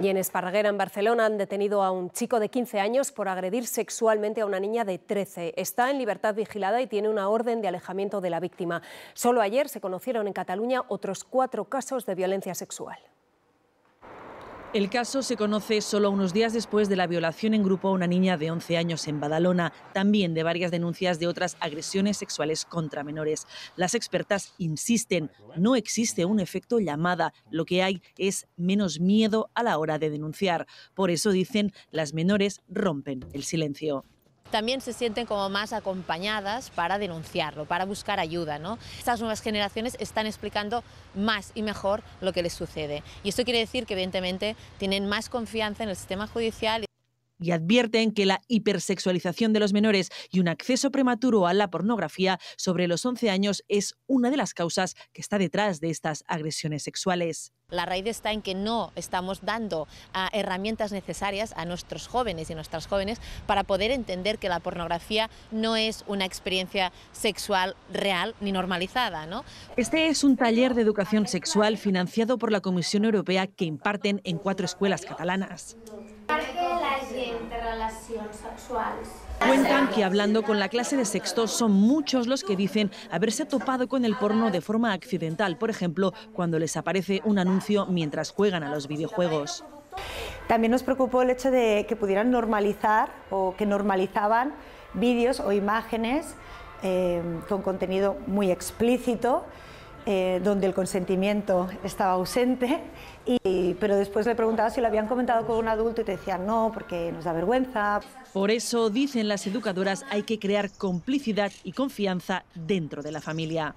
Y en Esparraguera, en Barcelona, han detenido a un chico de 15 años por agredir sexualmente a una niña de 13. Está en libertad vigilada y tiene una orden de alejamiento de la víctima. Solo ayer se conocieron en Cataluña otros cuatro casos de violencia sexual. El caso se conoce solo unos días después de la violación en grupo a una niña de 11 años en Badalona, también de varias denuncias de otras agresiones sexuales contra menores. Las expertas insisten, no existe un efecto llamada, lo que hay es menos miedo a la hora de denunciar. Por eso dicen, las menores rompen el silencio también se sienten como más acompañadas para denunciarlo, para buscar ayuda. ¿no? Estas nuevas generaciones están explicando más y mejor lo que les sucede. Y esto quiere decir que evidentemente tienen más confianza en el sistema judicial y advierten que la hipersexualización de los menores y un acceso prematuro a la pornografía sobre los 11 años es una de las causas que está detrás de estas agresiones sexuales. La raíz está en que no estamos dando ah, herramientas necesarias a nuestros jóvenes y nuestras jóvenes para poder entender que la pornografía no es una experiencia sexual real ni normalizada. ¿no? Este es un taller de educación sexual financiado por la Comisión Europea que imparten en cuatro escuelas catalanas. Cuentan que hablando con la clase de sexto son muchos los que dicen haberse topado con el porno de forma accidental, por ejemplo, cuando les aparece un anuncio mientras juegan a los videojuegos. También nos preocupó el hecho de que pudieran normalizar o que normalizaban vídeos o imágenes eh, con contenido muy explícito eh, donde el consentimiento estaba ausente, y, pero después le preguntaba si lo habían comentado con un adulto y te decían no, porque nos da vergüenza. Por eso, dicen las educadoras, hay que crear complicidad y confianza dentro de la familia.